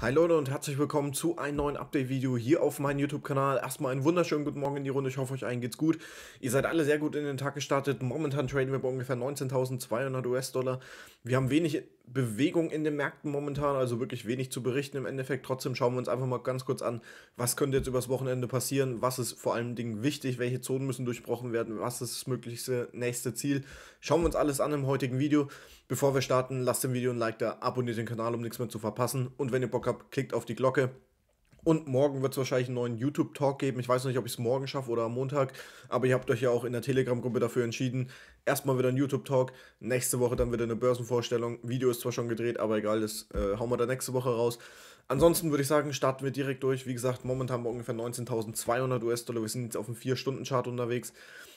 Hi Leute und herzlich willkommen zu einem neuen Update-Video hier auf meinem YouTube-Kanal. Erstmal einen wunderschönen guten Morgen in die Runde. Ich hoffe, euch allen geht's gut. Ihr seid alle sehr gut in den Tag gestartet. Momentan traden wir bei ungefähr 19.200 US-Dollar. Wir haben wenig Bewegung in den Märkten momentan, also wirklich wenig zu berichten im Endeffekt. Trotzdem schauen wir uns einfach mal ganz kurz an, was könnte jetzt übers Wochenende passieren, was ist vor allem Dingen wichtig, welche Zonen müssen durchbrochen werden, was ist das möglichste nächste Ziel. Schauen wir uns alles an im heutigen Video. Bevor wir starten, lasst dem Video ein Like da, abonniert den Kanal, um nichts mehr zu verpassen und wenn ihr Bock habt, klickt auf die Glocke. Und morgen wird es wahrscheinlich einen neuen YouTube-Talk geben. Ich weiß noch nicht, ob ich es morgen schaffe oder am Montag. Aber ihr habt euch ja auch in der Telegram-Gruppe dafür entschieden. Erstmal wieder ein YouTube-Talk. Nächste Woche dann wieder eine Börsenvorstellung. Video ist zwar schon gedreht, aber egal, das äh, hauen wir dann nächste Woche raus. Ansonsten würde ich sagen, starten wir direkt durch. Wie gesagt, momentan haben wir ungefähr 19.200 US-Dollar. Wir sind jetzt auf dem 4-Stunden-Chart unterwegs.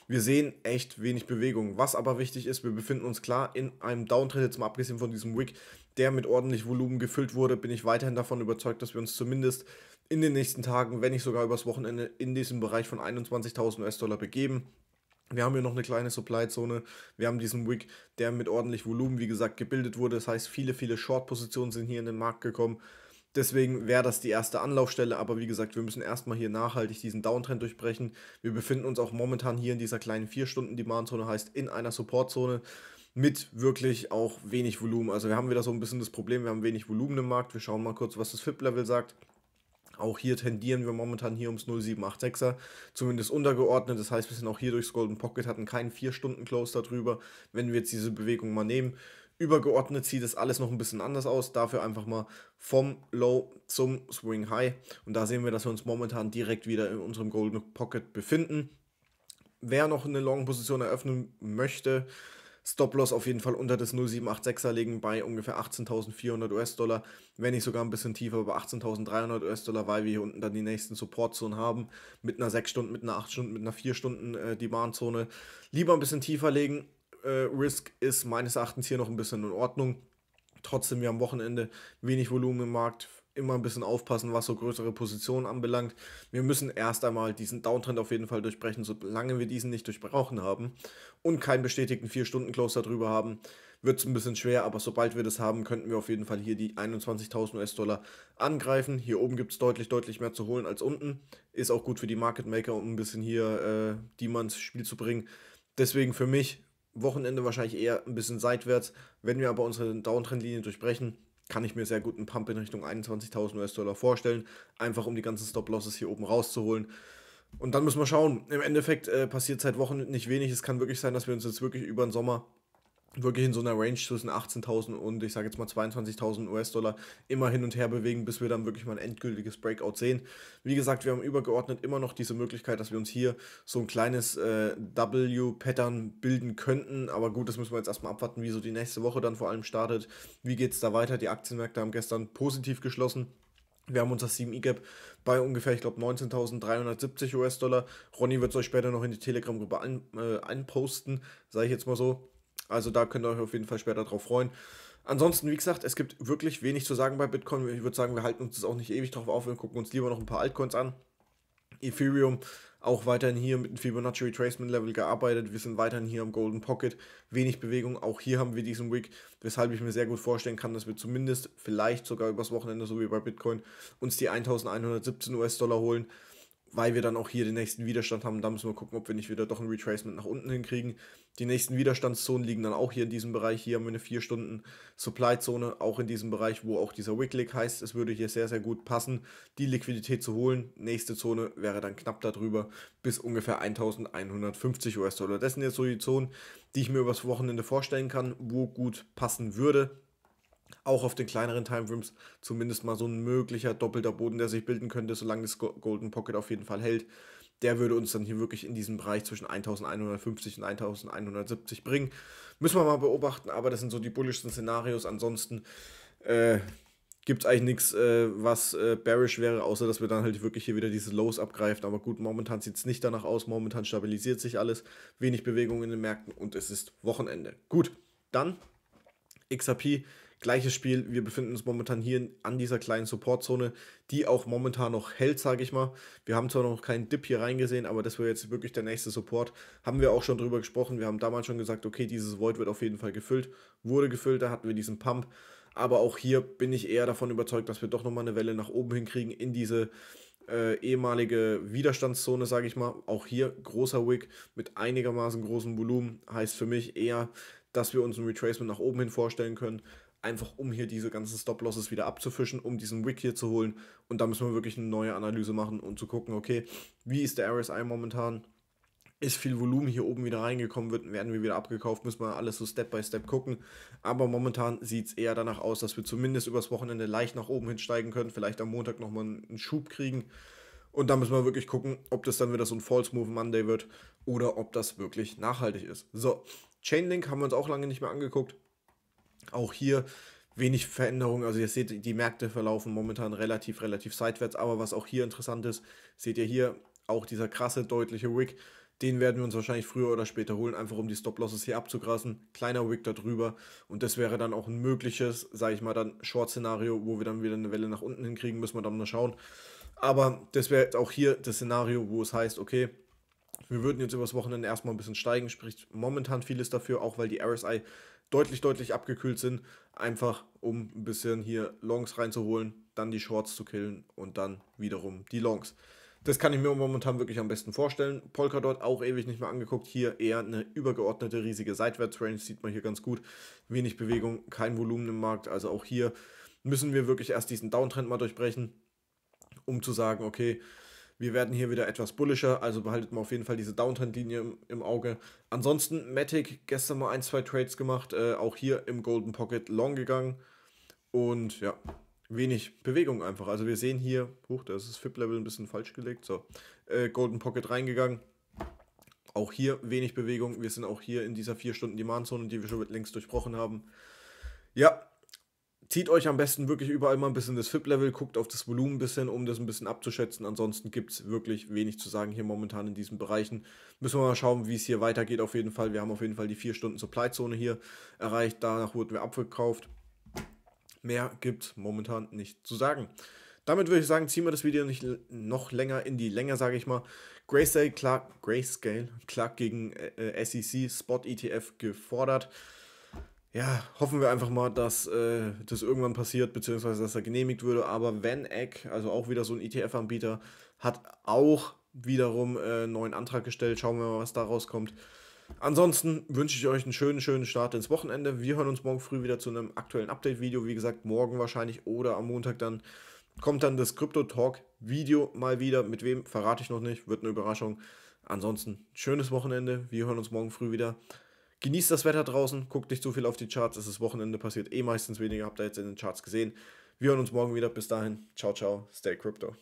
Wir sehen echt wenig Bewegung. Was aber wichtig ist, wir befinden uns klar in einem Downtrend, jetzt mal abgesehen von diesem Wick, der mit ordentlich Volumen gefüllt wurde, bin ich weiterhin davon überzeugt, dass wir uns zumindest in den nächsten Tagen, wenn nicht sogar übers Wochenende, in diesem Bereich von 21.000 US-Dollar begeben. Wir haben hier noch eine kleine Supply-Zone. Wir haben diesen Wick, der mit ordentlich Volumen, wie gesagt, gebildet wurde. Das heißt, viele, viele Short-Positionen sind hier in den Markt gekommen. Deswegen wäre das die erste Anlaufstelle, aber wie gesagt, wir müssen erstmal hier nachhaltig diesen Downtrend durchbrechen. Wir befinden uns auch momentan hier in dieser kleinen 4-Stunden-Demand-Zone, heißt in einer Support-Zone mit wirklich auch wenig Volumen. Also wir haben wieder so ein bisschen das Problem, wir haben wenig Volumen im Markt. Wir schauen mal kurz, was das FIP-Level sagt. Auch hier tendieren wir momentan hier ums 0786er, zumindest untergeordnet. Das heißt, wir sind auch hier durchs Golden Pocket, hatten keinen 4-Stunden-Close darüber. Wenn wir jetzt diese Bewegung mal nehmen, Übergeordnet sieht es alles noch ein bisschen anders aus. Dafür einfach mal vom Low zum Swing High. Und da sehen wir, dass wir uns momentan direkt wieder in unserem Golden Pocket befinden. Wer noch eine Long-Position eröffnen möchte, Stop-Loss auf jeden Fall unter das 0786er legen bei ungefähr 18.400 US-Dollar, wenn nicht sogar ein bisschen tiefer bei 18.300 US-Dollar, weil wir hier unten dann die nächsten Support-Zonen haben mit einer 6 Stunden, mit einer 8 Stunden, mit einer 4 Stunden äh, zone Bahnzone. Lieber ein bisschen tiefer legen. Äh, Risk ist meines Erachtens hier noch ein bisschen in Ordnung. Trotzdem, wir am Wochenende wenig Volumen im Markt, immer ein bisschen aufpassen, was so größere Positionen anbelangt. Wir müssen erst einmal diesen Downtrend auf jeden Fall durchbrechen, solange wir diesen nicht durchbrochen haben und keinen bestätigten 4-Stunden-Close darüber haben, wird es ein bisschen schwer, aber sobald wir das haben, könnten wir auf jeden Fall hier die 21.000 US-Dollar angreifen. Hier oben gibt es deutlich, deutlich mehr zu holen als unten. Ist auch gut für die Market Maker, um ein bisschen hier äh, die man ins Spiel zu bringen. Deswegen für mich Wochenende wahrscheinlich eher ein bisschen seitwärts. Wenn wir aber unsere Downtrendlinie durchbrechen, kann ich mir sehr gut einen Pump in Richtung 21.000 US-Dollar vorstellen, einfach um die ganzen Stop-Losses hier oben rauszuholen. Und dann müssen wir schauen. Im Endeffekt äh, passiert seit Wochen nicht wenig. Es kann wirklich sein, dass wir uns jetzt wirklich über den Sommer wirklich in so einer Range zwischen 18.000 und ich sage jetzt mal 22.000 US-Dollar immer hin und her bewegen, bis wir dann wirklich mal ein endgültiges Breakout sehen. Wie gesagt, wir haben übergeordnet immer noch diese Möglichkeit, dass wir uns hier so ein kleines äh, W-Pattern bilden könnten. Aber gut, das müssen wir jetzt erstmal abwarten, wie so die nächste Woche dann vor allem startet. Wie geht es da weiter? Die Aktienmärkte haben gestern positiv geschlossen. Wir haben unser 7-E-Gap bei ungefähr, ich glaube, 19.370 US-Dollar. Ronny wird es euch später noch in die Telegram-Gruppe ein, äh, einposten, sage ich jetzt mal so. Also da könnt ihr euch auf jeden Fall später drauf freuen. Ansonsten, wie gesagt, es gibt wirklich wenig zu sagen bei Bitcoin. Ich würde sagen, wir halten uns das auch nicht ewig drauf auf. Wir gucken uns lieber noch ein paar Altcoins an. Ethereum auch weiterhin hier mit dem Fibonacci Retracement Level gearbeitet. Wir sind weiterhin hier am Golden Pocket. Wenig Bewegung. Auch hier haben wir diesen Wick, weshalb ich mir sehr gut vorstellen kann, dass wir zumindest vielleicht sogar übers Wochenende, so wie bei Bitcoin, uns die 1117 US-Dollar holen weil wir dann auch hier den nächsten Widerstand haben. Da müssen wir gucken, ob wir nicht wieder doch ein Retracement nach unten hinkriegen. Die nächsten Widerstandszonen liegen dann auch hier in diesem Bereich. Hier haben wir eine 4 Stunden Supply-Zone, auch in diesem Bereich, wo auch dieser Wicklick heißt, es würde hier sehr, sehr gut passen, die Liquidität zu holen. Nächste Zone wäre dann knapp darüber bis ungefähr 1150 US-Dollar. Das sind jetzt so die Zonen, die ich mir übers Wochenende vorstellen kann, wo gut passen würde auch auf den kleineren Time Frames zumindest mal so ein möglicher doppelter Boden, der sich bilden könnte, solange das Golden Pocket auf jeden Fall hält. Der würde uns dann hier wirklich in diesen Bereich zwischen 1150 und 1170 bringen. Müssen wir mal beobachten, aber das sind so die bullischsten Szenarios. Ansonsten äh, gibt es eigentlich nichts, äh, was äh, bearish wäre, außer dass wir dann halt wirklich hier wieder diese Lows abgreifen. Aber gut, momentan sieht es nicht danach aus. Momentan stabilisiert sich alles. Wenig Bewegung in den Märkten und es ist Wochenende. Gut, dann XRP Gleiches Spiel, wir befinden uns momentan hier an dieser kleinen Supportzone, die auch momentan noch hält, sage ich mal. Wir haben zwar noch keinen Dip hier reingesehen, aber das wäre jetzt wirklich der nächste Support. Haben wir auch schon drüber gesprochen. Wir haben damals schon gesagt, okay, dieses Void wird auf jeden Fall gefüllt. Wurde gefüllt, da hatten wir diesen Pump. Aber auch hier bin ich eher davon überzeugt, dass wir doch nochmal eine Welle nach oben hinkriegen in diese äh, ehemalige Widerstandszone, sage ich mal. Auch hier großer Wick mit einigermaßen großem Volumen. Heißt für mich eher, dass wir uns ein Retracement nach oben hin vorstellen können einfach um hier diese ganzen Stop-Losses wieder abzufischen, um diesen Wick hier zu holen. Und da müssen wir wirklich eine neue Analyse machen und um zu gucken, okay, wie ist der RSI momentan? Ist viel Volumen hier oben wieder reingekommen, wird, werden wir wieder abgekauft, müssen wir alles so Step by Step gucken. Aber momentan sieht es eher danach aus, dass wir zumindest übers Wochenende leicht nach oben hinsteigen können, vielleicht am Montag nochmal einen Schub kriegen. Und da müssen wir wirklich gucken, ob das dann wieder so ein False Move Monday wird oder ob das wirklich nachhaltig ist. So, Chainlink haben wir uns auch lange nicht mehr angeguckt. Auch hier wenig Veränderung. Also ihr seht, die Märkte verlaufen momentan relativ, relativ seitwärts. Aber was auch hier interessant ist, seht ihr hier auch dieser krasse, deutliche Wick. Den werden wir uns wahrscheinlich früher oder später holen, einfach um die Stop-Losses hier abzugrasen. Kleiner Wick darüber. Und das wäre dann auch ein mögliches, sage ich mal, dann Short-Szenario, wo wir dann wieder eine Welle nach unten hinkriegen, müssen wir dann mal schauen. Aber das wäre jetzt auch hier das Szenario, wo es heißt, okay, wir würden jetzt übers Wochenende erstmal ein bisschen steigen, spricht momentan vieles dafür, auch weil die RSI deutlich, deutlich abgekühlt sind. Einfach um ein bisschen hier Longs reinzuholen, dann die Shorts zu killen und dann wiederum die Longs. Das kann ich mir momentan wirklich am besten vorstellen. Polkadot auch ewig nicht mehr angeguckt. Hier eher eine übergeordnete riesige Seitwärtsrange, sieht man hier ganz gut. Wenig Bewegung, kein Volumen im Markt. Also auch hier müssen wir wirklich erst diesen Downtrend mal durchbrechen, um zu sagen, okay, wir werden hier wieder etwas bullischer, also behaltet mal auf jeden Fall diese Downtrend-Linie im, im, Auge. Ansonsten Matic gestern mal ein, zwei Trades gemacht, äh, auch hier im Golden Pocket long gegangen. Und ja, wenig Bewegung einfach. Also wir sehen hier, huch, da ist das FIP-Level ein bisschen falsch gelegt, so, äh, Golden Pocket reingegangen. Auch hier wenig Bewegung. Wir sind auch hier in dieser 4-Stunden-Demand-Zone, die wir schon mit links durchbrochen haben. Ja, zieht euch am besten wirklich überall mal ein bisschen das FIP-Level, guckt auf das Volumen ein bisschen, um das ein bisschen abzuschätzen. Ansonsten gibt es wirklich wenig zu sagen hier momentan in diesen Bereichen. Müssen wir mal schauen, wie es hier weitergeht auf jeden Fall. Wir haben auf jeden Fall die 4-Stunden-Supply-Zone hier erreicht. Danach wurden wir abgekauft. Mehr gibt es momentan nicht zu sagen. Damit würde ich sagen, ziehen wir das Video nicht noch länger in die Länge, sage ich mal. Grayscale klagt, Grayscale klagt gegen äh, äh SEC Spot ETF gefordert ja, hoffen wir einfach mal, dass äh, das irgendwann passiert, beziehungsweise dass er genehmigt würde. Aber VanEck, also auch wieder so ein ETF-Anbieter, hat auch wiederum äh, einen neuen Antrag gestellt. Schauen wir mal, was da rauskommt. Ansonsten wünsche ich euch einen schönen, schönen Start ins Wochenende. Wir hören uns morgen früh wieder zu einem aktuellen Update-Video. Wie gesagt, morgen wahrscheinlich oder am Montag dann kommt dann das Crypto Talk-Video mal wieder. Mit wem verrate ich noch nicht, wird eine Überraschung. Ansonsten schönes Wochenende. Wir hören uns morgen früh wieder. Genießt das Wetter draußen, guckt nicht zu viel auf die Charts. Es ist Wochenende, passiert eh meistens weniger. Habt ihr jetzt in den Charts gesehen. Wir hören uns morgen wieder. Bis dahin. Ciao, ciao. Stay Crypto.